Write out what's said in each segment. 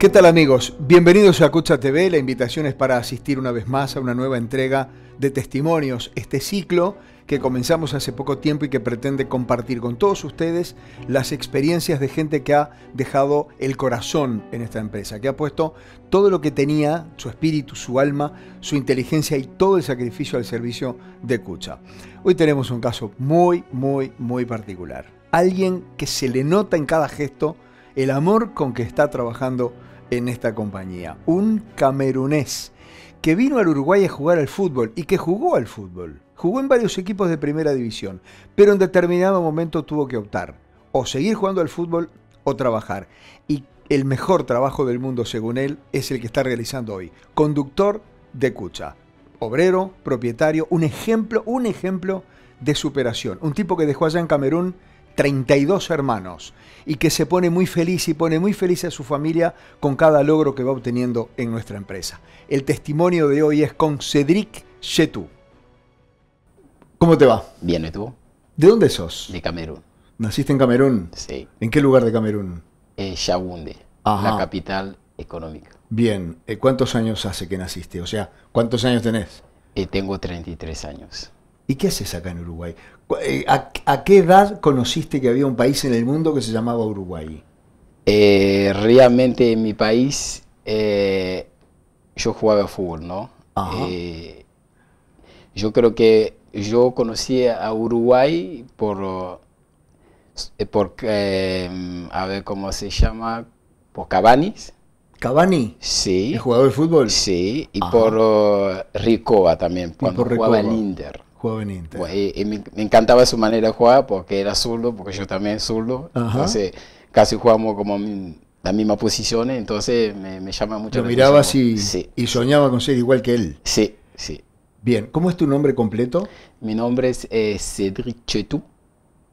¿Qué tal amigos? Bienvenidos a Cucha TV. La invitación es para asistir una vez más a una nueva entrega de testimonios, este ciclo que comenzamos hace poco tiempo y que pretende compartir con todos ustedes las experiencias de gente que ha dejado el corazón en esta empresa, que ha puesto todo lo que tenía, su espíritu, su alma, su inteligencia y todo el sacrificio al servicio de Cucha. Hoy tenemos un caso muy, muy, muy particular. Alguien que se le nota en cada gesto el amor con que está trabajando en esta compañía, un camerunés que vino al Uruguay a jugar al fútbol y que jugó al fútbol. Jugó en varios equipos de primera división, pero en determinado momento tuvo que optar o seguir jugando al fútbol o trabajar. Y el mejor trabajo del mundo, según él, es el que está realizando hoy. Conductor de Cucha, obrero, propietario, un ejemplo, un ejemplo de superación. Un tipo que dejó allá en Camerún 32 hermanos y que se pone muy feliz y pone muy feliz a su familia con cada logro que va obteniendo en nuestra empresa. El testimonio de hoy es con Cedric Chetou. ¿Cómo te va? Bien, ¿y tú? ¿De dónde sos? De Camerún. ¿Naciste en Camerún? Sí. ¿En qué lugar de Camerún? En eh, Yaoundé, la capital económica. Bien, eh, ¿cuántos años hace que naciste? O sea, ¿cuántos años tenés? Eh, tengo 33 años. ¿Y qué haces acá en Uruguay? Eh, ¿A, qué edad conociste que había un país en el mundo que se llamaba Uruguay? Eh, realmente en mi país eh, yo jugaba fútbol, ¿no? yo creo que yo conocí a Uruguay por, a ver cómo se llama, por Cabanis. Cavani. Sí. ¿El jugador de fútbol? Sí, y por Ricova también, cuando por jugaba Ricoba jugaba pues, y, me, encantaba su manera de jugar porque era zurdo, porque yo también zurdo. Entonces, casi jugamos como la misma posición, entonces me, llama mucho Lo la mirabas Y, y soñaba con ser igual que él. Sí, sí. Bien, ¿cómo es tu nombre completo? Mi nombre es Cedric Cédric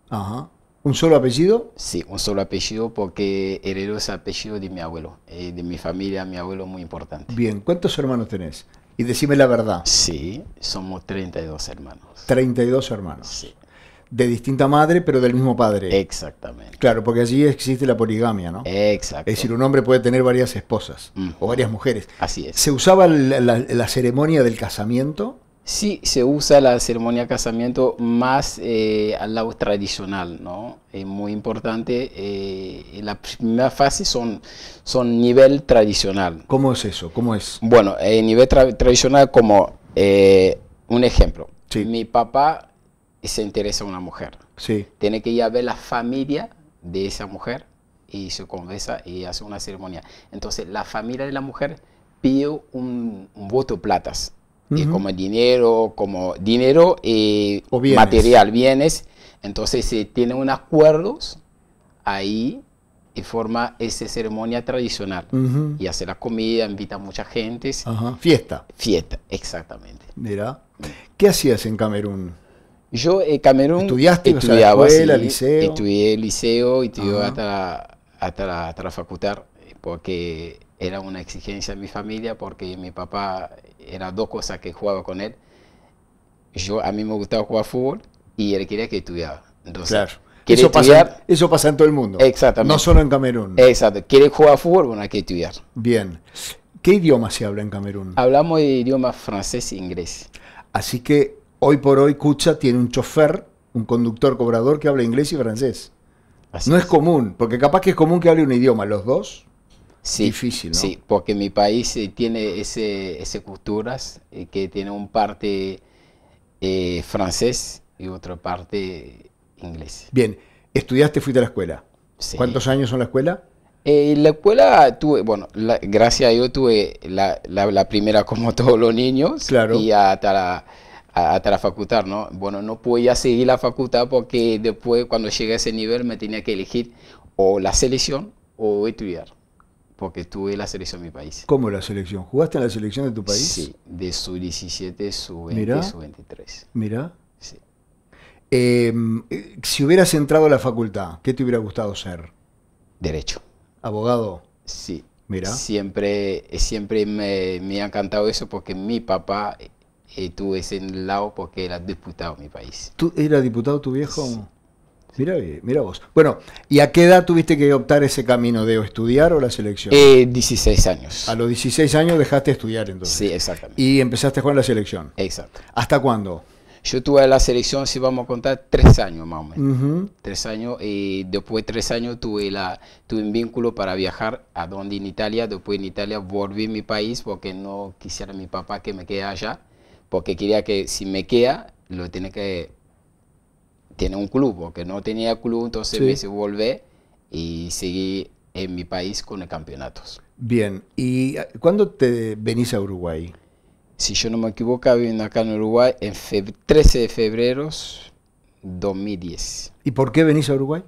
Ajá. ¿Un solo apellido? Sí, un solo apellido porque heredó ese apellido de mi abuelo, eh, de mi familia, mi abuelo muy importante. Bien, ¿cuántos hermanos tenés? y decime la verdad. Sí, somos 32 hermanos. 32 hermanos. Sí. De distinta madre, pero del mismo padre. Exactamente. Claro, porque allí existe la poligamia, ¿no? Exacto. Es decir, un hombre puede tener varias esposas o varias mujeres. Así es. ¿Se usaba la ceremonia del casamiento? Sí, se usa la ceremonia de casamiento más eh, al lado tradicional, ¿no? Es muy importante. Eh, la primera fase son, son nivel tradicional. ¿Cómo es eso? ¿Cómo es? Bueno, a eh, nivel tradicional como eh, un ejemplo. Mi papá se interesa a una mujer. Sí. Tiene que ir a ver la familia de esa mujer y se conversa y hace una ceremonia. Entonces, la familia de la mujer pide un, voto de platas y eh, como dinero, como dinero eh, material, bienes. Entonces se eh, tienen unos acuerdos ahí y forma esa ceremonia tradicional. Y hace la comida, invita a mucha gente. Fiesta. Fiesta, exactamente. Mira. ¿Qué hacías en Camerún? Yo en Camerún ¿Estudiaste, estudiaba, o liceo? estudié liceo y estudié hasta, hasta, hasta, la facultad porque era una exigencia de mi familia porque mi papá era dos cosas que jugaba con él. Yo, a mí me gustaba jugar fútbol y él quería que estudiara. Entonces, claro. eso, pasa, en todo el mundo. Exactamente. No solo en Camerún. Exacto. Quiere jugar fútbol, bueno, hay que estudiar. Bien. ¿Qué idioma se habla en Camerún? Hablamos de idioma francés e inglés. Así que hoy por hoy Cucha tiene un chofer, un conductor cobrador que habla inglés y francés. no es común, porque capaz que es común que hable un idioma, los dos sí, difícil, Sí, porque mi país eh, tiene ese, ese culturas eh, que tiene un parte eh, francés y otra parte inglés. Bien, estudiaste, fuiste a la escuela. Sí. ¿Cuántos años en la escuela? Eh, la escuela tuve, bueno, gracias a Dios tuve la, primera como todos los niños claro. y hasta la, hasta la facultad, ¿no? Bueno, no podía seguir la facultad porque después cuando llegué a ese nivel me tenía que elegir o la selección o estudiar porque tuve la selección de mi país. ¿Cómo la selección? ¿Jugaste en la selección de tu país? Sí, de su 17, su 20, su 23. Mira. Sí. Em, eh, si hubieras entrado a la facultad, ¿qué te hubiera gustado ser? Derecho. ¿Abogado? Sí. Mira. Siempre, eh, siempre me, ha encantado eso porque mi papá eh, estuvo ese lado porque era diputado de mi país. ¿Tú, ¿Era diputado tu viejo? Mira, mira vos. Bueno, ¿y a qué edad tuviste que optar ese camino de estudiar o la selección? Eh, 16 años. A los 16 años dejaste de estudiar entonces. Sí, exactamente. Y empezaste a con la selección. Exacto. ¿Hasta cuándo? Yo tuve la selección, si vamos a contar, tres años más o menos. Tres años, y eh, después de tres años tuve, la, tuve un vínculo para viajar a donde en Italia. Después en Italia volví a mi país porque no quisiera mi papá que me quede allá, porque quería que si me queda, lo tiene que tiene un club, porque no tenía club, entonces me hice volver y seguí en mi país con el campeonatos. Bien, ¿y cuándo te venís a Uruguay? Si yo no me equivoco, vine acá en Uruguay en 13 de febrero 2010. ¿Y por qué venís a Uruguay?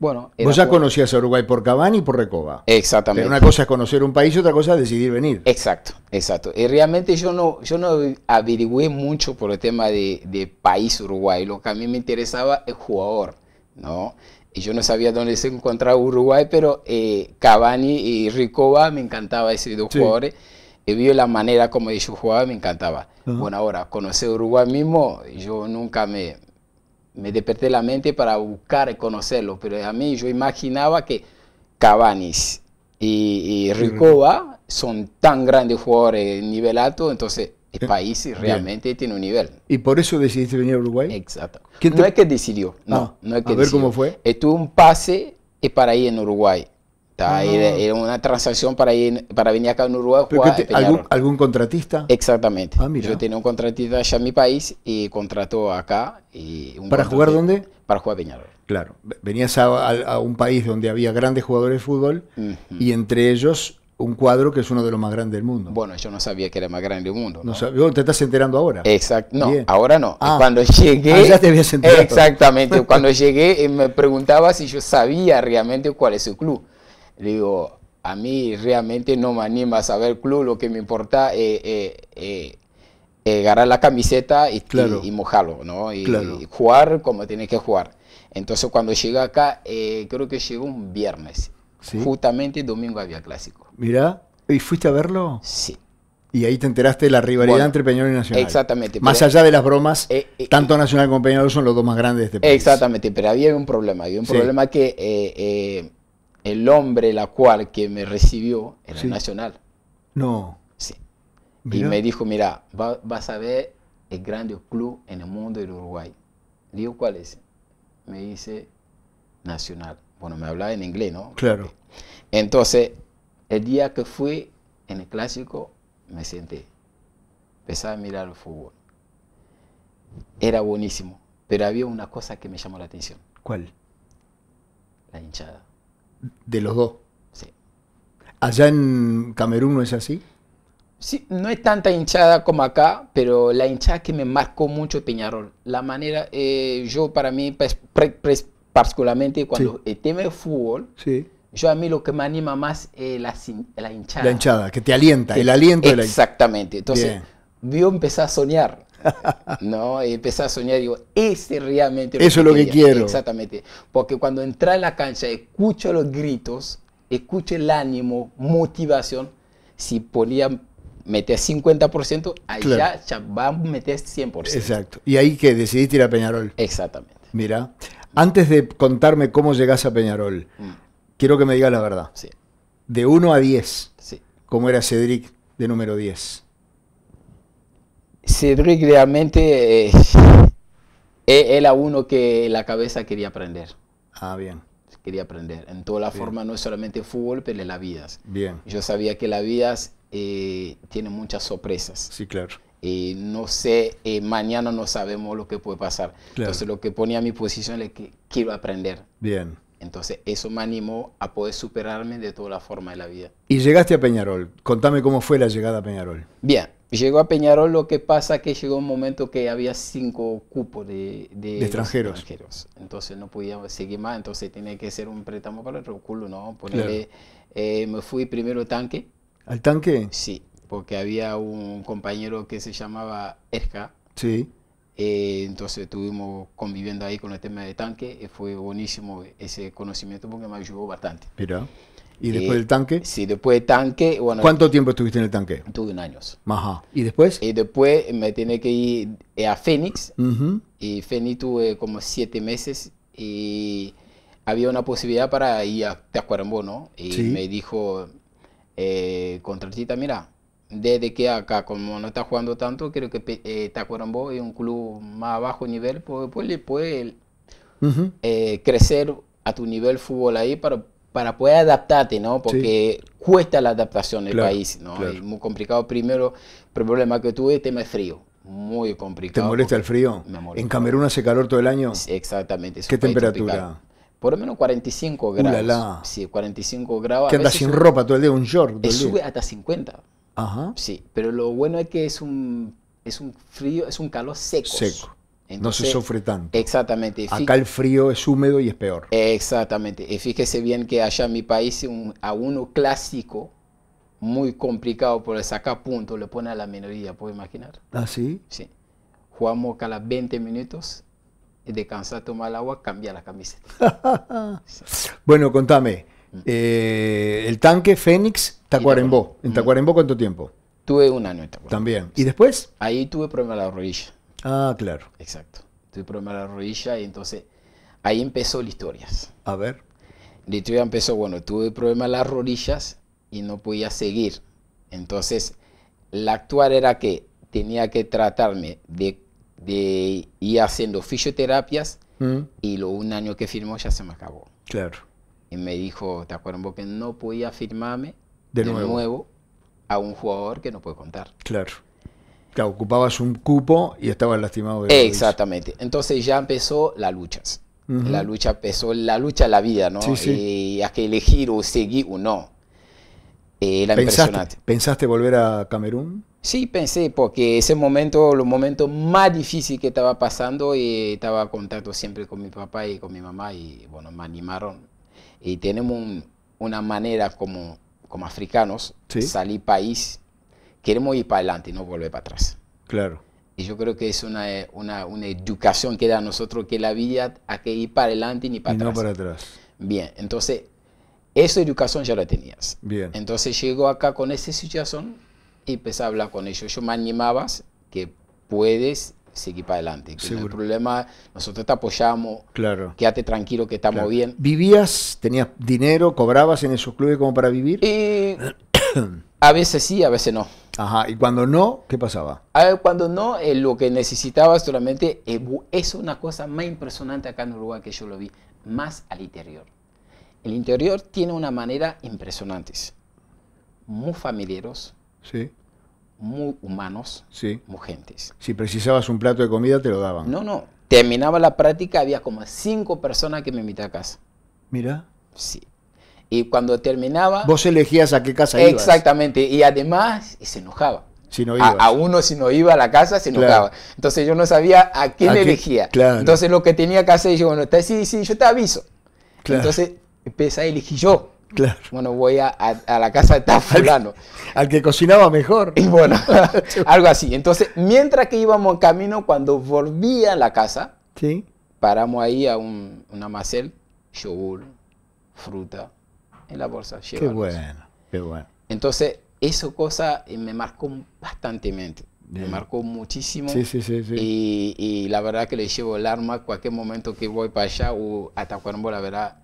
Bueno, vos ya conocías a Uruguay por Cavani y por Recoba. Exactamente. Pero una cosa es conocer un país y otra cosa es decidir venir. Exacto, exacto. Y realmente yo no, yo no averigüé mucho por el tema de, país Uruguay. Lo que a mí me interesaba es jugador, ¿no? Y yo no sabía dónde se encontraba Uruguay, pero eh, Cavani y Recoba me encantaba esos dos jugadores. Y vi la manera como ellos jugaban, me encantaba. Bueno, ahora, conocer Uruguay mismo, yo nunca me, me desperté la mente para buscar y conocerlo, pero a mí yo imaginaba que Cabanis y, ricova son tan grandes jugadores de nivel alto, entonces el eh, país realmente tiene un nivel. ¿Y por eso decidiste venir a Uruguay? Exacto. No es que decidió, no. Ah, no es que a ver cómo fue. Estuve un pase para ir en Uruguay. Ah. Era una transacción para, ir, para venir acá a Uruguay. ¿algún, contratista? Exactamente. Ah, yo tenía un contratista allá en mi país y contrató acá. Y ¿Para jugar dónde? Para jugar Peñarol. Claro. Venías a, a, un país donde había grandes jugadores de fútbol y entre ellos un cuadro que es uno de los más grandes del mundo. Bueno, yo no sabía que era el más grande del mundo. No, sabía te estás enterando ahora. Exacto. No, ahora no. Ah. cuando llegué. ya te habías enterado. Exactamente. cuando llegué eh, me preguntaba si yo sabía realmente cuál es su club. Le digo, a mí realmente no me anima a saber el club, lo que me importa es agarrar la camiseta y, y, mojarlo, ¿no? Y, jugar como tiene que jugar. Entonces cuando llegué acá, eh, creo que llegó un viernes. Justamente domingo había clásico. Mirá, ¿y fuiste a verlo? Sí. Y ahí te enteraste de la rivalidad entre Peñarol y Nacional. Exactamente. Más allá de las bromas, eh, eh, tanto Nacional como Peñarol son los dos más grandes de este país. Exactamente, pero había un problema. Había un problema que el hombre la cual que me recibió era nacional. No. Sí. Y me dijo, mira, vas a ver el grande club en el mundo del Uruguay. digo, ¿cuál es? Me dice, Nacional. Bueno, me hablaba en inglés, ¿no? Claro. Entonces, el día que fui en el clásico, me senté. Empecé a mirar el fútbol. Era buenísimo, pero había una cosa que me llamó la atención. ¿Cuál? La hinchada de los dos. ¿Allá en Camerún no es así? Sí, no es tanta hinchada como acá, pero la hinchada que me marcó mucho Peñarol. La manera, eh, yo para mí, pues, particularmente cuando eh, el fútbol, sí. yo a mí lo que me anima más es la, hinchada. La hinchada, que te alienta, el aliento de la hinchada. Exactamente. Entonces, yo empecé a soñar. ¿no? Y empecé a soñar, digo, ese realmente... Eso es lo que, quiero. Exactamente. Porque cuando entra en la cancha, escucho los gritos, escucho el ánimo, motivación. Si podía meter 50%, allá ya vamos a meter 100%. Exacto. Y ahí que decidiste ir a Peñarol. Exactamente. Mira, antes de contarme cómo llegás a Peñarol, mm. quiero que me digas la verdad. Sí. De 1 a 10, sí. ¿cómo era Cedric de número 10? Cedric realmente era eh, e-, uno que la cabeza quería aprender. Ah, bien. Quería aprender. En toda la forma, no es solamente fútbol, pero en la vida. Bien. Yo sabía que la vida eh, tiene muchas sorpresas. Sí, claro. Y no sé, eh, mañana no sabemos lo que puede pasar. Entonces lo que ponía a mi posición es que quiero aprender. Bien. Entonces eso me animó a poder superarme de toda la forma de la vida. Y llegaste a Peñarol. Contame cómo fue la llegada a Peñarol. Bien, llegó a Peñarol, lo que pasa que llegó un momento que había cinco cupos de, extranjeros. Entonces no podíamos seguir más, entonces tenía que ser un préstamo para el culo, ¿no? Eh, me fui primero al tanque. ¿Al tanque? Sí, porque había un compañero que se llamaba Erja. Sí eh, entonces estuvimos conviviendo ahí con el tema de tanque. y eh, fue buenísimo ese conocimiento porque me ayudó bastante. Mira. ¿Y eh, después del tanque? Sí, después del tanque. ¿Cuánto tiempo estuviste en el tanque? Tuve un año. Ajá. ¿Y después? Y después me tenía que ir a Phoenix. Y Y Phoenix tuve como siete meses. Y había una posibilidad para ir a Tacuarembó, ¿no? Y me dijo, contratita, mira, desde que acá, como no está jugando tanto, creo que eh, Tacuarembó es un club más bajo nivel, pues, le puede eh, crecer a tu nivel fútbol ahí para, para poder adaptarte, ¿no? Porque cuesta la adaptación del el país, ¿no? Es muy complicado. Primero, el problema que tuve, el tema es frío. Muy complicado. ¿Te molesta el frío? ¿En Camerún hace calor todo el año? exactamente. ¿Qué temperatura? por lo menos 45 grados. ¡Ulala! Sí, 45 grados. Que andas sin ropa todo el día, un short. Eh, sube hasta 50. Sí, pero lo bueno es que es un, es un frío, es un calor seco. Seco. no se sufre tanto. Exactamente. Acá el frío es húmedo y es peor. Exactamente. Y fíjese bien que allá en mi país un, a uno clásico, muy complicado por sacar punto, le pone a la minoría, ¿puedo imaginar? ¿Ah, sí? Sí. Jugamos cada 20 minutos, descansar, tomar el agua, cambia la camiseta. Bueno, contame, mm. eh, el tanque Fénix Tacuarembó. ¿En Tacuarembó cuánto tiempo? Tuve un año en Tacuarembó. También. ¿Y después? Ahí tuve problema de la rodilla. Ah, claro. Exacto. Tuve problema de la rodilla y entonces ahí empezó la historia. A ver. La historia empezó, bueno, tuve problema de las rodillas y no podía seguir. Entonces, la actual era que tenía que tratarme de, ir haciendo fisioterapias mm. y lo un año que firmó ya se me acabó. Claro. Y me dijo, ¿te acuerdas? Que no podía firmarme de, nuevo. a un jugador que no puede contar. Claro. ocupabas un cupo y estabas lastimado. Exactamente. Entonces ya empezó la lucha. La lucha empezó, la lucha a la vida, ¿no? Sí, Y hay eh, que elegir o seguir o no. Eh, era ¿Pensaste, ¿Pensaste volver a Camerún? Sí, pensé, porque ese momento, los momentos más difíciles que estaba pasando, y eh, estaba en contacto siempre con mi papá y con mi mamá, y bueno, me animaron. Y tenemos una manera como como africanos, salí salir país, queremos ir para adelante y no volver para atrás. Claro. Y yo creo que es una, educación que da a nosotros que la vida hay que ir para adelante ni para y atrás. No para atrás. Bien, entonces, esa educación ya la tenías. Bien. Entonces llego acá con esa situación y empecé a hablar con ellos. Yo me animabas que puedes seguir para adelante. Que no problema, nosotros te apoyamos. Claro. Quédate tranquilo que estamos bien. ¿Vivías? ¿Tenías dinero? ¿Cobrabas en esos clubes como para vivir? a veces sí, a veces no. Ajá, y cuando no, ¿qué pasaba? cuando no, eh, lo que necesitabas solamente, eh, es una cosa más impresionante acá en Uruguay que yo lo vi, más al interior. El interior tiene una manera impresionante, muy familiaros. sí muy humanos, muy gentes. Si precisabas un plato de comida, te lo daban. No, no. Terminaba la práctica, había como cinco personas que me invitaban a casa. Mira. Sí. Y cuando terminaba... Vos elegías a qué casa ibas. Exactamente. Y además se enojaba. Si no a, a, uno si no iba a la casa se enojaba. Entonces yo no sabía a quién elegía. Entonces lo que tenía que hacer, yo, bueno, sí, sí, yo te aviso. Entonces empecé a elegir yo. Claro. Bueno, voy a, a, la casa de tal Al, que cocinaba mejor. Y bueno, algo así. Entonces, mientras que íbamos en camino, cuando volvía a la casa, sí. paramos ahí a un, una macel, yogur, fruta, en la bolsa. Qué bueno, qué bueno. Entonces, eso cosa eh, me marcó bastante, Me marcó muchísimo. Sí, sí, sí, y, y, la verdad que le llevo el arma cualquier momento que voy para allá o hasta Cuervo, la verdad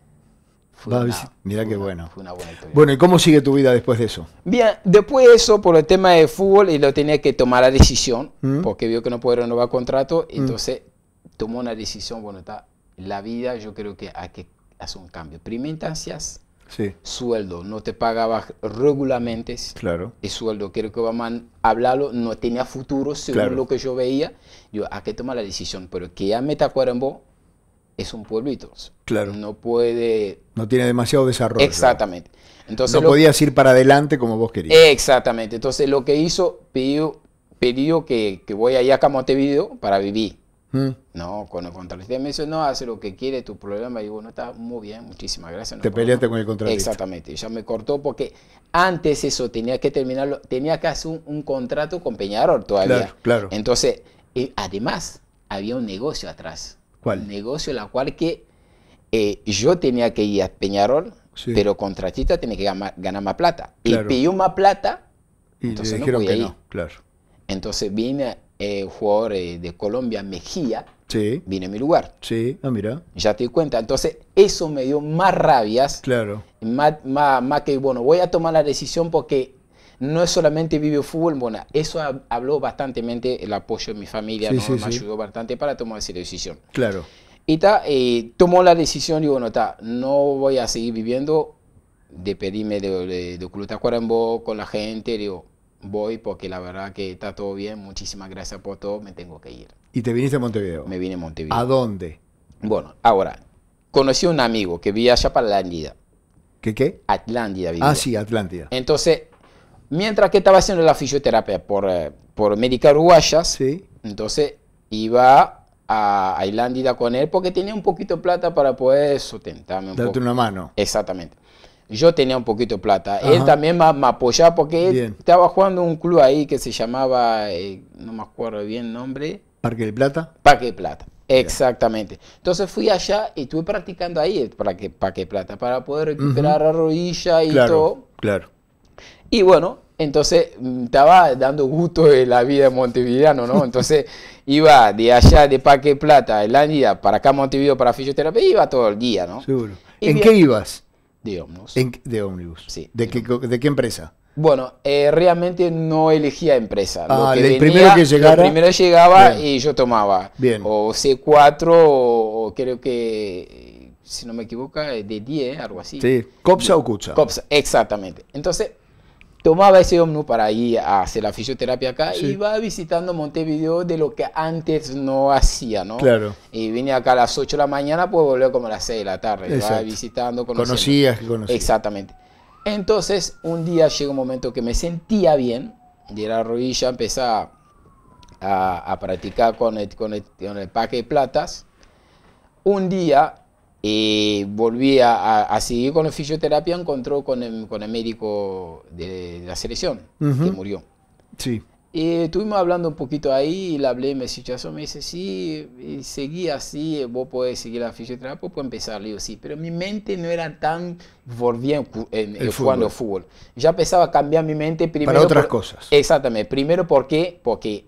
fue una, mira qué bueno. buena historia. Bueno, ¿y cómo sigue tu vida después de eso? Bien, después de eso, por el tema de fútbol, él tenía que tomar la decisión, mm. porque vio que no podía renovar contrato, mm. entonces tomó una decisión, bueno, está, la vida yo creo que hay que hacer un cambio. Primera instancia, sí. sueldo, no te pagaba regularmente. Claro. El sueldo, creo que vamos a hablarlo, no tenía futuro según lo que yo veía. Yo, hay que tomar la decisión, pero que ya me te en vos, es un pueblito. Claro. No puede. No tiene demasiado desarrollo. Exactamente. Entonces, no podías ir para adelante como vos querías. Exactamente. Entonces lo que hizo, pidió, que, voy allá a Montevideo para vivir. Mm. No, con el contratista me dice, no, hace lo que quiere, tu problema. Y digo, no, está muy bien, muchísimas gracias. Te peleaste con el contratista. Exactamente, ya me cortó porque antes eso tenía que terminarlo, tenía que hacer un, contrato con Peñarol todavía. Claro, claro. Entonces, eh, además, había un negocio atrás negocio negocio la cual que eh, yo tenía que ir a Peñarol, pero pero contratista tenía que ganar, más plata. Y pidió más plata, entonces que claro. Entonces vine eh, jugador eh, de Colombia, Mejía, vino a mi lugar. Sí, ah, mira. Ya te di cuenta. Entonces, eso me dio más rabias. Claro. más que, bueno, voy a tomar la decisión porque no es solamente vive fútbol, bueno, eso habló bastantemente el apoyo de mi familia, me ayudó bastante para tomar esa decisión. Claro. Y ta, eh, tomó la decisión, digo, bueno, ta, no voy a seguir viviendo, de, pedirme de Club Tacuarembó con la gente, digo, voy porque la verdad que está todo bien, muchísimas gracias por todo, me tengo que ir. ¿Y te viniste a Montevideo? Me vine a Montevideo. ¿A dónde? Bueno, ahora, conocí a un amigo que vivía allá para Atlántida. ¿Qué qué? Atlántida vivía. Ah, sí, Atlántida. Entonces, Mientras que estaba haciendo la fisioterapia por, eh, por médica uruguaya, entonces iba a, a Islandia con él porque tenía un poquito de plata para poder sustentarme. Un una mano. Exactamente. Yo tenía un poquito de plata. Él también me, apoyaba porque estaba jugando un club ahí que se llamaba, eh, no me acuerdo bien el nombre. Parque de Plata. Parque de Plata. Exactamente. Entonces fui allá y estuve practicando ahí para que, para plata, para poder recuperar la rodilla y claro, todo. Claro. Y bueno, entonces mm, estaba dando gusto de la vida montevideano, ¿no? Entonces iba de allá de Paque Plata, el para acá Montevideo para fisioterapia, iba todo el día, ¿no? Seguro. ¿En qué ibas? De ómnibus. En, de ómnibus. Sí. ¿De, qué, empresa? Bueno, eh, realmente no elegía empresa. Ah, el primero que llegara. El primero llegaba y yo tomaba. Bien. O C4 o, creo que si no me equivoco, eh, de 10, algo así. Sí, Copsa o Cucha. Copsa, exactamente. Entonces, tomaba ese omnú para ir a hacer la fisioterapia acá y iba visitando Montevideo de lo que antes no hacía, ¿no? Claro. Y vine acá a las 8 de la mañana, pues volver como a las 6 de la tarde. Iba visitando, conociendo. Conocías, conocías. Exactamente. Entonces, un día llegó un momento que me sentía bien de la rodilla, empecé a, practicar con el, con, el, con de platas. Un día y volví a, seguir con la fisioterapia, encontró con el, con el médico de, la selección, que murió. Sí. Y estuvimos hablando un poquito ahí, y le hablé, me situación me dice, sí, y seguí así, vos podés seguir la fisioterapia, puedo empezar, le sí, pero mi mente no era tan, volviendo bien el jugando fútbol. fútbol. Ya empezaba a cambiar mi mente primero. Para otras cosas. Exactamente, primero porque, porque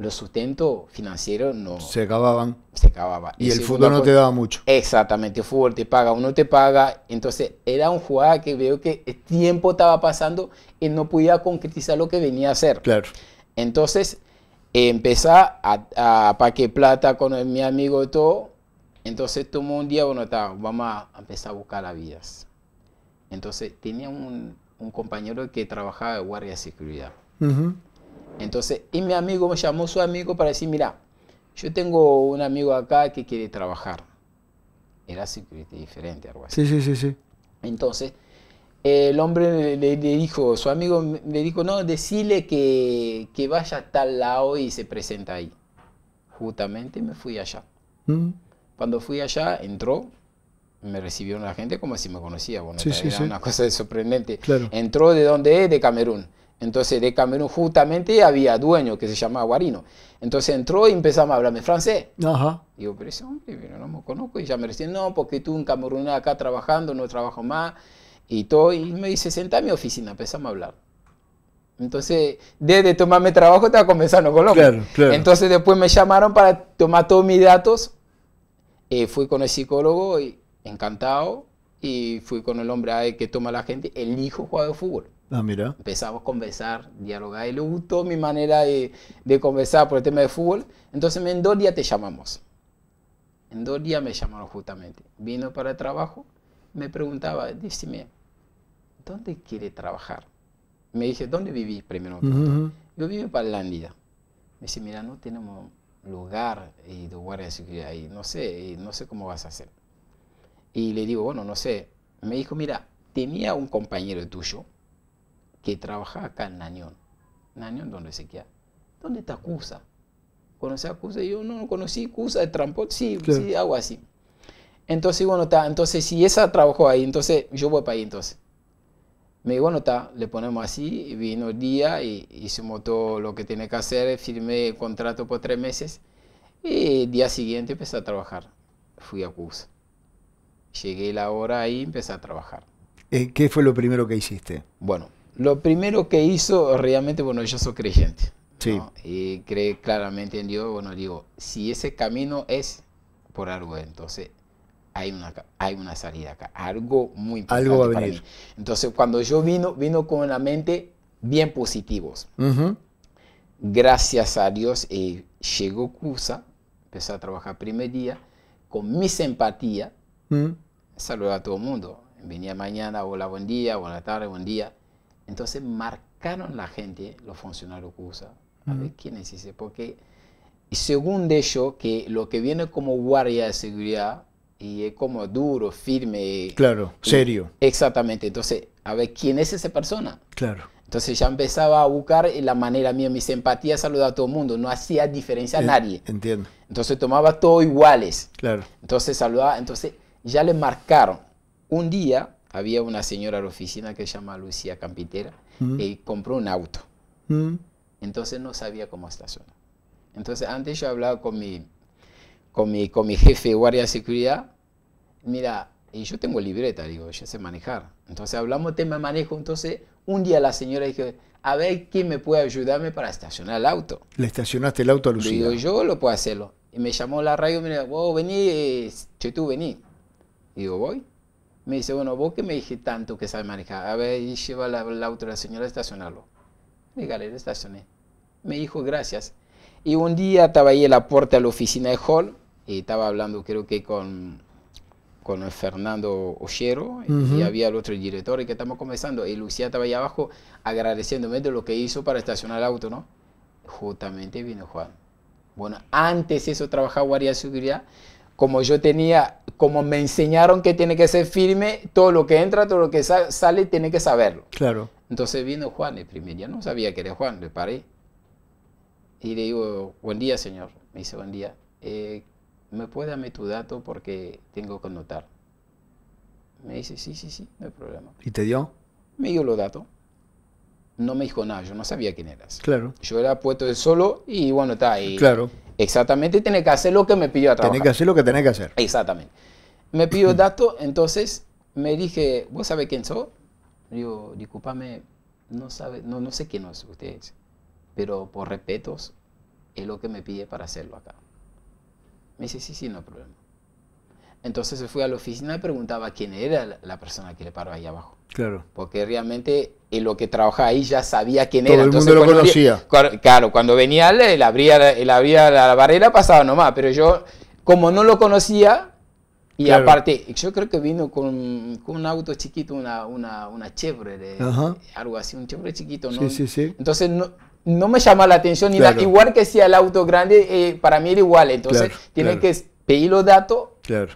los sustentos financieros no... Se acababan. Se acababan. Y, el fútbol no te daba mucho. Exactamente, el fútbol te paga, uno te paga. Entonces era un jugador que veo que el tiempo estaba pasando y no podía concretizar lo que venía a hacer. Claro. Entonces empezó a, a plata con mi amigo y todo. Entonces tomó un día, bueno, está, vamos a empezar a buscar las vías. Entonces tenía un, compañero que trabajaba de guardia de seguridad. Ajá. Entonces, y mi amigo me llamó su amigo para decir, mira, yo tengo un amigo acá que quiere trabajar. Era diferente, algo así. Sí, sí, sí, sí. Entonces, el hombre le, dijo, su amigo le dijo, no, decile que, que, vaya a tal lado y se presenta ahí. Justamente me fui allá. Mm. Cuando fui allá, entró, me recibieron la gente como si me conocía. Bueno, era una cosa sorprendente. Claro. Entró de dónde es, de Camerún. Entonces de Camerún justamente había dueño que se llamaba Guarino. Entonces entró y empezamos a hablarme francés. Ajá. yo, pero ese hombre no me conozco. Y ya me decía, no, porque tú un estás acá trabajando, no trabajo más. Y todo. Y me dice, senta en mi oficina, empezamos a hablar. Entonces, desde tomarme trabajo estaba comenzando con claro, claro. Entonces después me llamaron para tomar todos mis datos. Eh, fui con el psicólogo, y, encantado. Y fui con el hombre que toma la gente, el hijo jugador de fútbol. Ah, Empezamos a conversar, dialogar. Y le gustó mi manera de, conversar por el tema de fútbol. Entonces en dos días te llamamos. En dos días me llamaron justamente. Vino para el trabajo, me preguntaba, díceme, ¿dónde quiere trabajar? Me dije, ¿dónde vivís primero? Yo vivo en Me dice, mira, no tenemos lugar y eh, de guardia de seguridad ahí, no sé, eh, no sé cómo vas a hacer. Y le digo, bueno, no sé. Me dijo, mira, tenía un compañero tuyo que trabajaba acá en Nañón, Nañón donde se queda. ¿Dónde está Cusa? ¿Conocí a Cusa? Yo no, no conocí Cusa, el trampot, sí, sí, algo así. Entonces, bueno, está, entonces si esa trabajó ahí, entonces yo voy para ahí entonces. Me dijo, bueno, está, le ponemos así, vino el día y hicimos todo lo que tiene que hacer, firmé el contrato por tres meses y el día siguiente empecé a trabajar. Fui a Cusa. Llegué la hora ahí y empecé a trabajar. Eh, ¿Qué fue lo primero que hiciste? Bueno, lo primero que hizo realmente, bueno, yo soy creyente. Sí. Y cree claramente en Dios. Bueno, digo, si ese camino es por algo, entonces hay una, hay una salida acá. Algo muy importante para mí. Entonces, cuando yo vino, vino con la mente bien positivos. Gracias a Dios eh, llegó Cusa, empecé a trabajar primer día, con mi simpatía, mm. Salud a todo el mundo. Venía mañana, hola, buen día, buena tarde, buen día. Entonces marcaron la gente, los funcionarios USA, a ver quién es ese, porque según ellos, que lo que viene como guardia de seguridad y es como duro, firme. Claro, serio. Exactamente, entonces, a ver quién es esa persona. Claro. Entonces ya empezaba a buscar la manera mía, mis empatías saludaba a todo el mundo, no hacía diferencia a nadie. Entiendo. Entonces tomaba todo iguales. Claro. Entonces saludaba, entonces ya le marcaron. Un día había una señora de la oficina que se llama Lucía Campitera y mm. compró un auto. Mm. Entonces no sabía cómo estacionar. Entonces antes yo hablaba con mi, mi, jefe de guardia de seguridad, mira, y yo tengo libreta, digo, yo sé manejar. Entonces hablamos tema de manejo, entonces un día la señora dijo, a ver quién me puede ayudarme para estacionar el auto. ¿Le estacionaste el auto a Lucía? digo, yo lo puedo hacerlo. Y me llamó la radio y me dijo, vos oh, vení, eh, tú vení. digo, voy. Me dice, bueno, vos que me dije tanto que sabes manejar, a ver, lleva la, el auto de la señora a estacionarlo. Dígale, lo estacioné. Me dijo, gracias. Y un día estaba ahí en la puerta de la oficina de Hall, y estaba hablando creo que con, con Fernando Ollero, y había el otro director, y que estamos conversando, y Lucía estaba ahí abajo agradeciéndome de lo que hizo para estacionar el auto, ¿no? Justamente vino Juan. Bueno, antes eso trabajaba guardia de seguridad, como yo tenía, como me enseñaron que tiene que ser firme, todo lo que entra, todo lo que sale, tiene que saberlo. Claro. Entonces vino Juan el primer día, no sabía que era Juan, le paré. Y le digo, buen día, señor. Me dice, buen día. Eh, ¿Me puede darme tu dato porque tengo que anotar? Me dice, sí, sí, sí, no hay problema. ¿Y te dio? Me dio los datos. No me dijo nada, yo no sabía quién eras. Claro. Yo era puesto de solo y bueno, está ahí. Claro. Exactamente, tiene que hacer lo que me pidió a trabajar. que hacer lo que tiene que hacer. Exactamente. Me pidió dato entonces me dije, ¿vos sabés quién soy? Digo, discúlpame, no, sabe, no, no sé quién es usted, pero por respetos es lo que me pide para hacerlo acá. Me dice, sí, sí, no hay problema. Entonces fui a la oficina y preguntaba quién era la persona que le paró ahí abajo. Claro. Porque realmente en eh, lo que trabajaba ahí ya sabía quién era. Todo el mundo lo conocía. claro, cuando venía él, él abría, él la barrera, pasaba nomás. Pero yo, como no lo conocía, y aparte, yo creo que vino con, un auto chiquito, una, una, una Chevrolet, algo así, un Chevrolet chiquito, ¿no? Sí, sí, sí. Entonces, no, me llama la atención, ni igual que si el auto grande, eh, para mí era igual. Entonces, tiene tienes que pedir los datos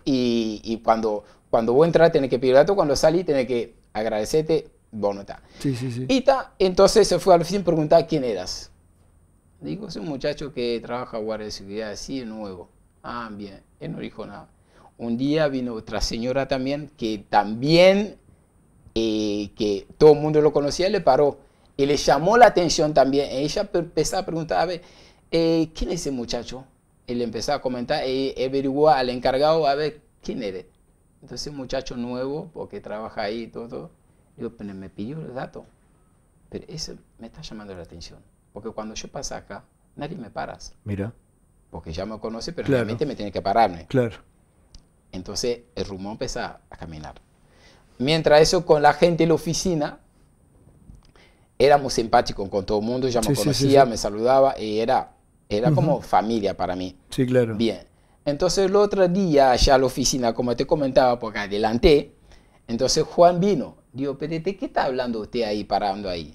y, y, cuando, cuando a entrar, tiene que pedir datos, cuando salí, tiene que Agradecerte, bonita. Sí, sí, sí. Y entonces se fue al fin preguntar quién eras. Digo, es un muchacho que trabaja guardia de seguridad, así de nuevo. Ah, bien, él no dijo nada. Un día vino otra señora también, que también, eh, que todo el mundo lo conocía, le paró. Y le llamó la atención también. Ella empezó a preguntar, a ver, eh, ¿quién es ese muchacho? Él empezó a comentar y eh, averiguó al encargado, a ver, ¿quién eres? Entonces un muchacho nuevo, porque trabaja ahí y todo, yo, me pidió los datos. Pero eso me está llamando la atención. Porque cuando yo paso acá, nadie me paras. Mira. Porque ya me conoce, pero realmente me tiene que pararme. Claro. Entonces el rumor empieza a caminar. Mientras eso con la gente en la oficina, éramos simpáticos simpático con todo el mundo, ya me conocía, me saludaba y era, era como familia para mí. Sí, claro. Bien. Entonces el otro día allá a la oficina, como te comentaba, porque adelanté, entonces Juan vino. Digo, pero ¿de qué está hablando usted ahí parando ahí?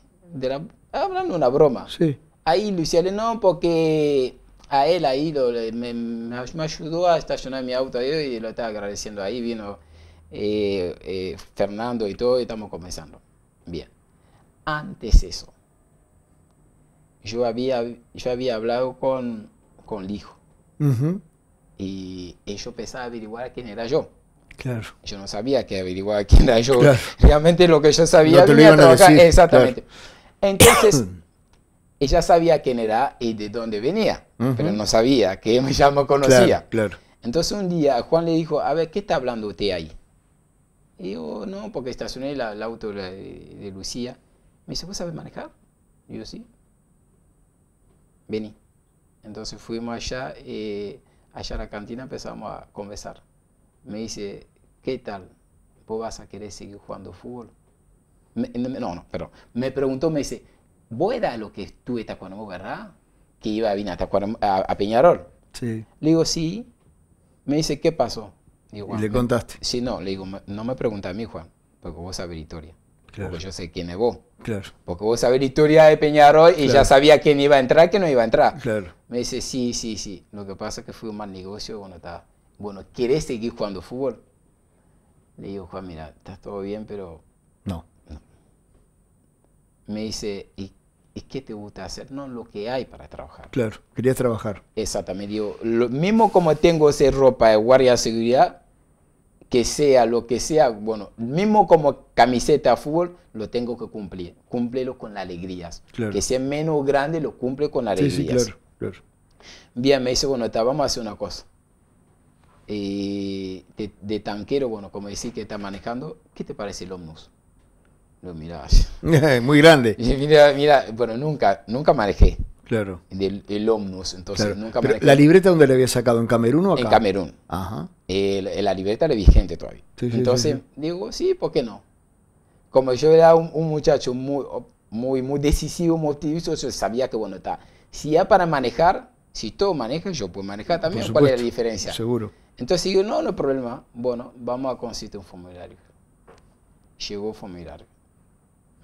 hablando una broma. Sí. Ahí le no, porque a él ahí ido, me, ayudó a estacionar mi auto ahí y lo está agradeciendo. Ahí vino eh, eh, Fernando y todo y estamos comenzando. Bien. Antes eso, yo había, hablado con, con el hijo y yo empezaba a averiguar quién era yo. Claro. Yo no sabía que averiguaba quién era yo. Realmente lo que yo sabía no te Decir. Exactamente. Entonces, ella sabía quién era y de dónde venía, pero no sabía que ella me conocía. Claro, Entonces un día Juan le dijo, a ver, ¿qué está hablando usted ahí? Y yo, no, porque estacioné el auto de, Lucía. Me dice, ¿vos sabés manejar? yo, sí. Vení. Entonces fuimos allá. Eh, allá en la cantina empezamos a conversar. Me dice, ¿qué tal? ¿Vos vas a querer seguir jugando fútbol? no, no, perdón. Me preguntó, me dice, ¿vos lo que estuve Tacuarembó, verdad? Que iba a venir a, Peñarol. Sí. Le digo, sí. Me dice, ¿qué pasó? ¿Y le contaste? Sí, no, le digo, no me pregunta a mí, Juan, porque vos sabés la porque yo sé quién es vos. Claro. Porque vos sabés la historia de Peñarol y ya sabía quién iba a entrar, quién no iba a entrar. Claro. Me dice, sí, sí, sí. Lo que pasa es que fue un mal negocio, bueno, está. Bueno, ¿querés seguir jugando fútbol? Le digo, Juan, mira, está todo bien, pero. No. Me dice, ¿y, ¿y, qué te gusta hacer? No, lo que hay para trabajar. Claro, querías trabajar. Exactamente. Digo, lo mismo como tengo esa ropa de guardia de seguridad, que sea lo que sea, bueno, mismo como camiseta de fútbol, lo tengo que cumplir. Cúmplelo con alegrías. Que sea menos grande, lo cumple con alegrías. Sí, claro, claro. Bien, me dice, bueno, vamos a hacer una cosa. Eh, de, tanquero, bueno, como decir que está manejando, ¿qué te parece el Omnus? Lo miraba Muy grande. Mira, mira, bueno, nunca, nunca manejé. Claro. El Omnus. Entonces ¿La libreta dónde le había sacado? ¿En Camerún o acá? En Camerún. Ajá. la libreta era vigente todavía. Entonces digo, sí, ¿por qué no? Como yo era un, muchacho muy, muy, muy decisivo, motivado, yo sabía que, bueno, está. Si ya para manejar, si todo maneja, yo puedo manejar también. ¿Cuál es la diferencia? Seguro. Entonces digo, no, no hay problema. Bueno, vamos a conseguir un formulario. Llegó el formulario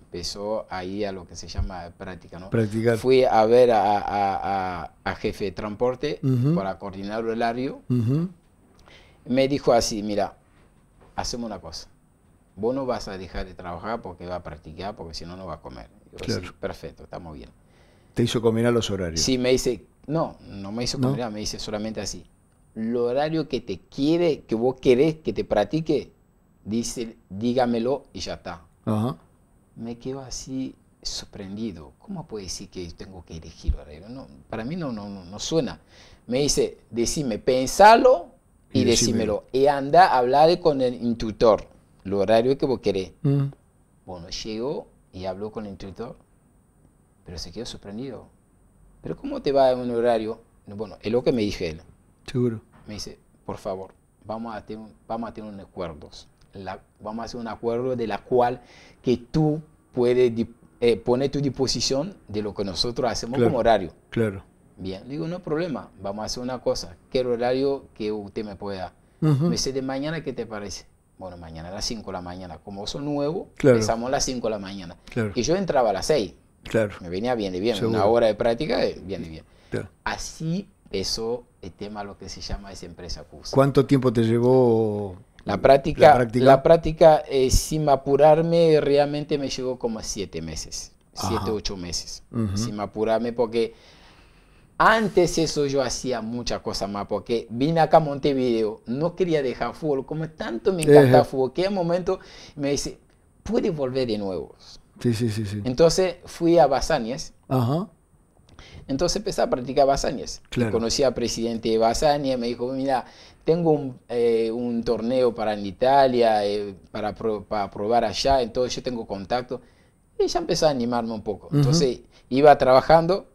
empezó ahí a lo que se llama práctica, ¿no? Fui a ver a, jefe de transporte para coordinar el horario. Me dijo así, mira, hacemos una cosa. Vos no vas a dejar de trabajar porque va a practicar, porque si no, no va a comer. Yo claro. perfecto, estamos bien. ¿Te hizo combinar los horarios? Sí, me dice, no, no me hizo combinar, me dice solamente así. El horario que te quiere, que vos querés que te practique, dice, dígamelo y ya está. Ajá me quedo así sorprendido. ¿Cómo puede decir que tengo que elegir horario? No, para mí no, no, no, suena. Me dice, decime, pensalo y, decímelo. Y anda a hablar con el intuitor, el horario que vos querés. Bueno, mm. llego y hablo con el intuitor, pero se quedó sorprendido. ¿Pero cómo te va en un horario? Bueno, es lo que me dije él. Seguro. Me dice, por favor, vamos a tener, vamos a tener un acuerdo vamos a hacer un acuerdo de la cual que tú puedes eh, poner tu disposición de lo que nosotros hacemos como horario. Claro. Bien, digo, no problema, vamos a hacer una cosa, ¿qué horario que usted me pueda? Uh Me de mañana, ¿qué te parece? Bueno, mañana a las 5 de la mañana, como son nuevo, empezamos a las 5 de la mañana. Claro. Y yo entraba a las 6. Claro. Me venía bien y bien, una hora de práctica, eh, bien de bien. Así empezó el tema, lo que se llama esa empresa ¿Cuánto tiempo te llevó la práctica, la eh, sin apurarme, realmente me llegó como siete meses, siete, ocho meses, sin apurarme, porque antes eso yo hacía muchas cosas más, porque vine acá a Montevideo, no quería dejar fútbol, como tanto me encanta el fútbol, que un momento me dice, puede volver de nuevo. Sí, sí, sí, Entonces fui a Basáñez, Entonces empecé a practicar Basáñez. Conocí al presidente de Basáñez, me dijo, mira, tengo eh, un, torneo para en Italia, eh, para, probar allá, entonces yo tengo contacto. Y ya empezó a animarme un poco. Entonces iba trabajando,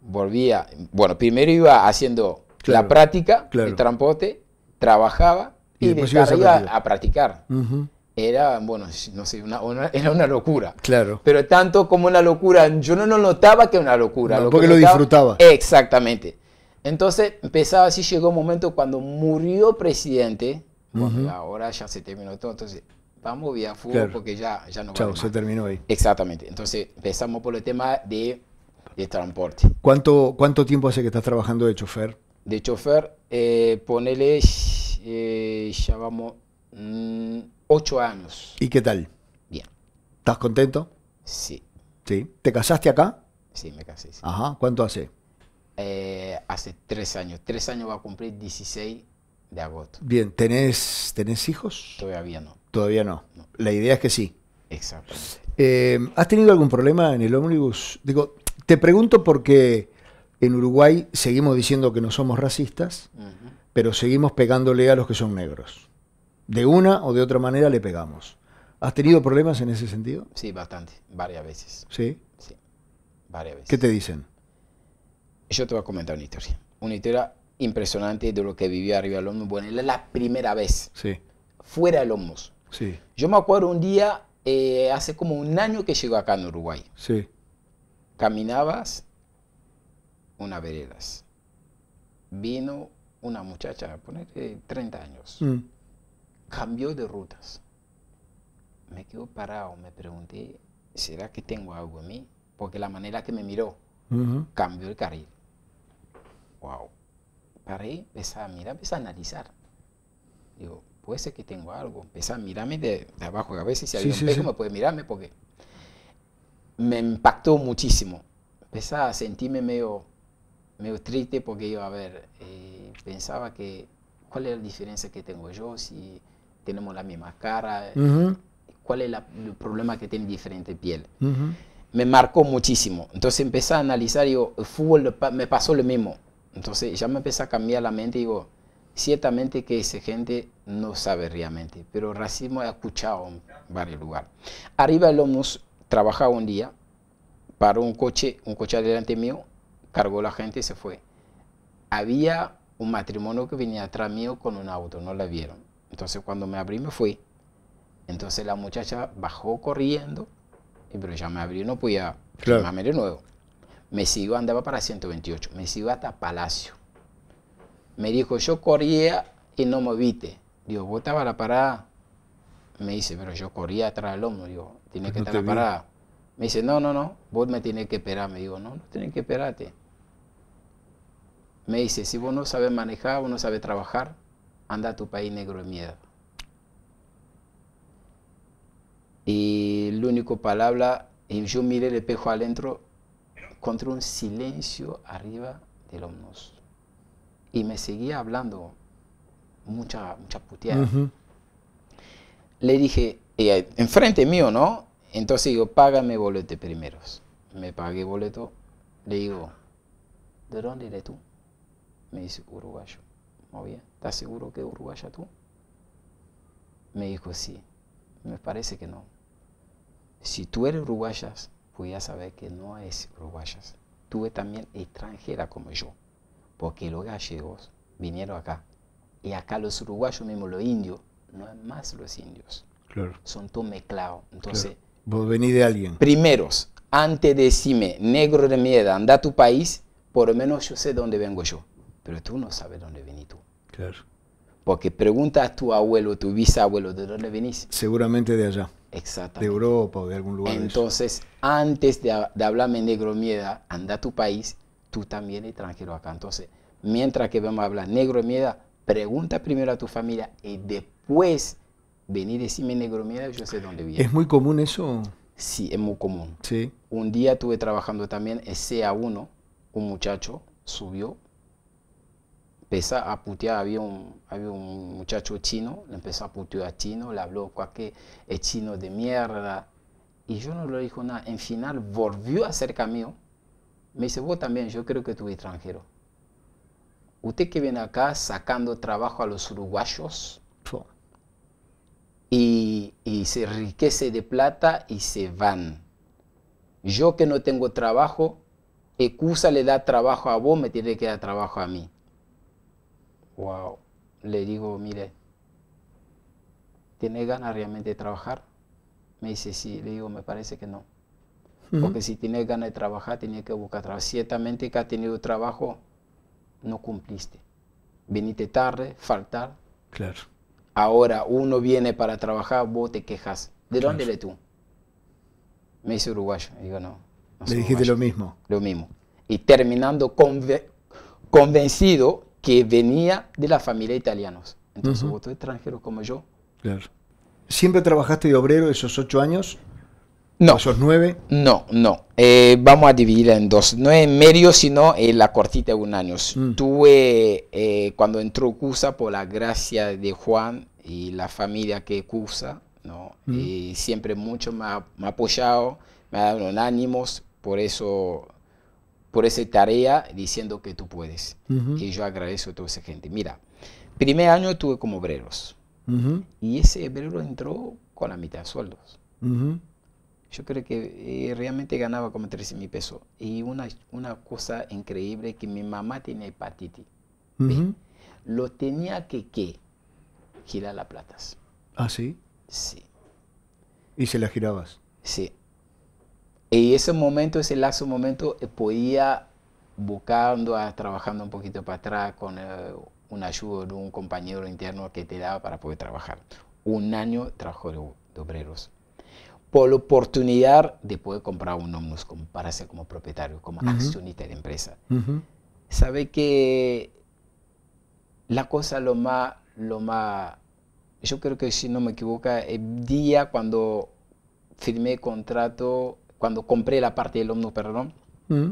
volvía, bueno, primero iba haciendo la práctica, el trampote, trabajaba y, salía iba a practicar. era, bueno, no sé, una, era una locura. Claro. Pero tanto como una locura, yo no no notaba que era una locura. lo porque lo disfrutaba. Exactamente. Entonces empezaba así, llegó un momento cuando murió presidente, ahora ya se terminó todo, entonces vamos vía fútbol porque ya, ya no Chao, se terminó ahí. Exactamente, entonces empezamos por el tema de, transporte. ¿Cuánto, ¿Cuánto tiempo hace que estás trabajando de chofer? De chofer, eh, ponele, eh, ya vamos, mm, ocho años. ¿Y qué tal? Bien. ¿Estás contento? Sí. ¿Sí? ¿Te casaste acá? Sí, me casé. Ajá, ¿cuánto hace? Eh, hace tres años. Tres años va a cumplir 16 de agosto. Bien, ¿tenés, ¿tenés hijos? Todavía no. Todavía no. La idea es que sí. Exacto. Eh, ¿Has tenido algún problema en el ómnibus? Digo, te pregunto porque en Uruguay seguimos diciendo que no somos racistas, pero seguimos pegándole a los que son negros. De una o de otra manera le pegamos. ¿Has tenido problemas en ese sentido? Sí, bastante, varias veces. ¿Sí? Sí, varias veces. ¿Qué te dicen? yo te voy a comentar una historia. Una historia impresionante de lo que vivió arriba del Olmos. Bueno, era la primera vez. Sí. Fuera del lomos. Sí. Yo me acuerdo un día, eh, hace como un año que llegó acá en Uruguay. Sí. Caminabas unas veredas. Vino una muchacha, poner 30 años. Mm. Cambió de rutas. Me quedo parado, me pregunté, ¿será que tengo algo en mí? Porque la manera que me miró cambió el carril wow, paré, empecé a mirar, empecé a analizar. yo puede ser que tengo algo. Empecé a mirarme de, de abajo a veces si sí, alguien me puede mirarme porque me impactó muchísimo. Empecé a sentirme medio, medio triste porque yo, a ver, eh, pensaba que, ¿cuál es la diferencia que tengo yo si tenemos la misma cara? ¿Cuál es el problema que tiene diferente piel? Me marcó muchísimo. Entonces empecé a analizar y me pasó lo mismo. Entonces ya me empezó a cambiar la mente y digo, ciertamente que esa gente no sabe realmente, pero racismo he escuchado en varios lugares. Arriba el Lomus trabajaba un día, paró un coche, un coche delante mío, cargó la gente y se fue. Había un matrimonio que venía atrás mío con un auto, no la vieron. Entonces cuando me abrí me fui. Entonces la muchacha bajó corriendo, pero ya me abrí, no podía llamarme de nuevo. Me siguió, andaba para 128. Me siguió hasta Palacio. Me dijo, yo corría y no me viste. Digo, vos estaba a la parada. Me dice, pero yo corría atrás del hombro. Digo, tiene que estar a la parada. Me dice, no, no, no, vos me tienes que esperar. Me digo, no, no tienes que esperarte. Me dice, si vos no sabes manejar, vos no sabes trabajar, anda a tu país negro de miedo. Y la única palabra, y yo miré el espejo adentro encontré un silencio arriba del omnus. Y me seguía hablando mucha, mucha puteada. Le dije, eh, eh, enfrente mío, ¿no? Entonces digo págame boleto primero. Me pagué boleto. Le digo, ¿de dónde eres tú? Me dice, uruguayo. Muy bien, ¿estás seguro que uruguaya tú? Me dijo, sí. Me parece que no. Si tú eres uruguayas, voy saber que no es uruguayas. Tuve también extranjera como yo, porque los gallegos vinieron acá. Y acá los uruguayos mismos, los indios, no es más los indios. Claro. Son todos mezclados. Entonces, vos venís de alguien. Primeros, antes de decirme, negro de mierda, anda a tu país, por lo menos yo sé dónde vengo yo. Pero tú no sabes dónde venís tú. Claro. Porque pregunta a tu abuelo, tu bisabuelo, ¿de dónde venís? Seguramente de allá de Europa o de algún lugar. Entonces, antes de, hablarme negro anda a tu país, tú también extranjero acá. Entonces, mientras que vamos a hablar negro pregunta primero a tu familia y después venir y decirme negro mieda, yo sé dónde viene. ¿Es muy común eso? Sí, es muy común. Sí. Un día estuve trabajando también, ese a uno, un muchacho subió empezó a putear, había un, había un muchacho chino, le empezó a putear a chino, le habló cualquier es chino de mierda. Y yo no le dijo nada. En final volvió a ser camino. Me dice, vos también, yo creo que tú extranjero. Usted que viene acá sacando trabajo a los uruguayos y, y se enriquece de plata y se van. Yo que no tengo trabajo, excusa le da trabajo a vos, me tiene que dar trabajo a mí wow, le digo, mire, ¿tiene ganas realmente de trabajar? Me dice, sí, le digo, me parece que no. Porque si tienes ganas de trabajar, tenía que buscar trabajo. Ciertamente que ha tenido trabajo, no cumpliste. Viniste tarde, faltar. Claro. Ahora uno viene para trabajar, vos te quejas. ¿De dónde eres tú? Me dice uruguayo. no. le dijiste lo mismo. Lo mismo. Y terminando convencido que venía de la familia italianos. Entonces uh -huh. extranjero como yo. Claro. ¿Siempre trabajaste de obrero esos ocho años? No. ¿Esos nueve? No, no. Eh, vamos a dividir en dos. No en medio, sino en la cortita de un año. Mm. Tuve, eh, cuando entró Cusa, por la gracia de Juan y la familia que Cusa, ¿no? Y mm. eh, siempre mucho me ha, me apoyado, me ha dado ánimos. Por eso por esa tarea diciendo que tú puedes. Y yo agradezco a toda esa gente. Mira, primer año tuve como obreros. Y ese obrero entró con la mitad de sueldos. Yo creo que eh, realmente ganaba como 13 mil pesos. Y una, una cosa increíble que mi mamá tiene hepatitis. Lo tenía que, que girar las platas. ¿Ah, sí? Sí. ¿Y se las girabas? Sí. Y ese momento, ese lazo momento, eh, podía buscando, ah, trabajando un poquito para atrás con eh, un una ayuda de un compañero interno que te daba para poder trabajar. Un año trabajo de, obreros. Por la oportunidad de poder comprar un ómnibus para ser como propietario, como accionista de la empresa. Sabe que la cosa lo más, lo más, yo creo que si no me equivoco, el día cuando firmé el contrato cuando compré la parte del Omno Perdón, mm.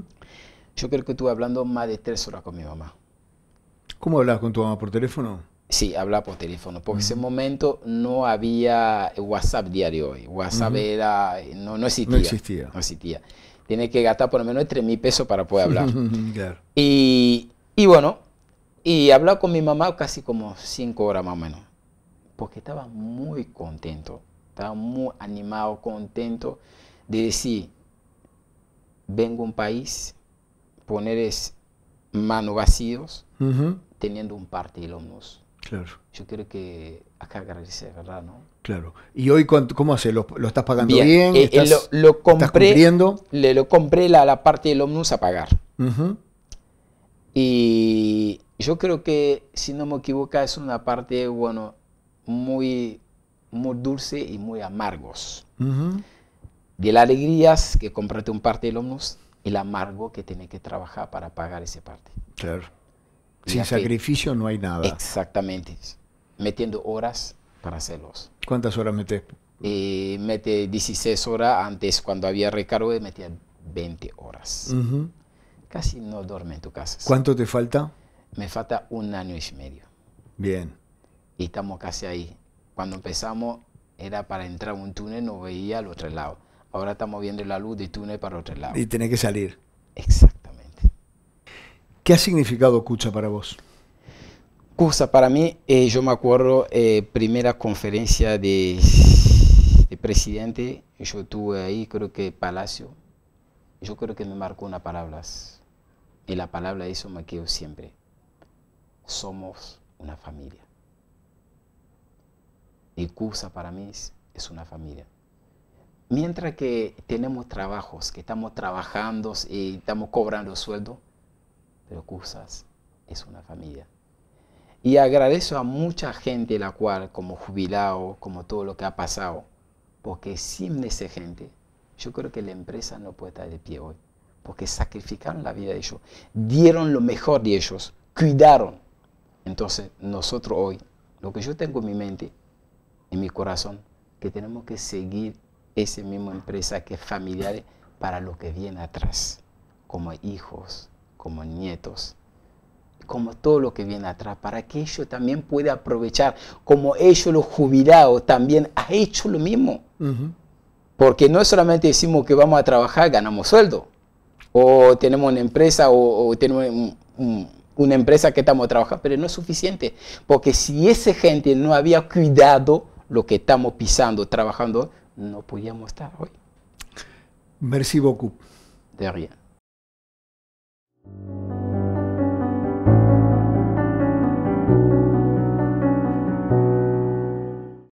yo creo que estuve hablando más de tres horas con mi mamá. ¿Cómo hablabas con tu mamá? ¿Por teléfono? Sí, hablaba por teléfono, porque en ese mm. momento no había WhatsApp diario hoy. WhatsApp era, no, no existía. No existía. No existía. Tiene que gastar por lo menos tres mil pesos para poder hablar. claro. y, y, bueno, y hablaba con mi mamá casi como cinco horas más o menos, porque estaba muy contento, estaba muy animado, contento de decir, vengo a un país, poner es manos vacíos, teniendo un parte de Claro. Yo creo que acá agradecer, ¿verdad? No? Claro. ¿Y hoy cómo hace? ¿Lo, ¿Lo, estás pagando bien? Eh, eh, lo, compré, Le, lo compré la, la parte del Omnus a pagar. Y yo creo que, si no me equivoco, es una parte, bueno, muy, muy dulce y muy amargos de las alegrías que compraste un parte de ómnibus y el amargo que tiene que trabajar para pagar ese parte. Claro. Sin sacrificio no hay nada. Exactamente. Metiendo horas para hacerlos. ¿Cuántas horas metes? Eh, mete 16 horas. Antes, cuando había recargo, metía 20 horas. Casi no duerme en tu casa. ¿Cuánto te falta? Me falta un año y medio. Bien. Y estamos casi ahí. Cuando empezamos, era para entrar un túnel, no veía al otro lado Ahora estamos viendo la luz de túnel para otro lado. Y tiene que salir. Exactamente. ¿Qué ha significado Cucha para vos? Cucha para mí, eh, yo me acuerdo, eh, primera conferencia de, presidente, yo estuve ahí, creo que Palacio, yo creo que me marcó una palabra. Y la palabra eso me quedó siempre. Somos una familia. Y Cusa para mí es una familia. Mientras que tenemos trabajos, que estamos trabajando y estamos cobrando sueldo, pero Cusas es una familia. Y agradezco a mucha gente la cual, como jubilado, como todo lo que ha pasado, porque sin esa gente, yo creo que la empresa no puede estar de pie hoy, porque sacrificaron la vida de ellos, dieron lo mejor de ellos, cuidaron. Entonces, nosotros hoy, lo que yo tengo en mi mente, en mi corazón, que tenemos que seguir esa misma empresa que familiares familiar para lo que viene atrás, como hijos, como nietos, como todo lo que viene atrás, para que ellos también puedan aprovechar, como ellos los jubilados también han hecho lo mismo. Porque no solamente decimos que vamos a trabajar, ganamos sueldo, o tenemos una empresa, o, tenemos una empresa que estamos trabajando, pero no es suficiente, porque si esa gente no había cuidado lo que estamos pisando, trabajando, no podíamos estar hoy. Merci beaucoup. De rien.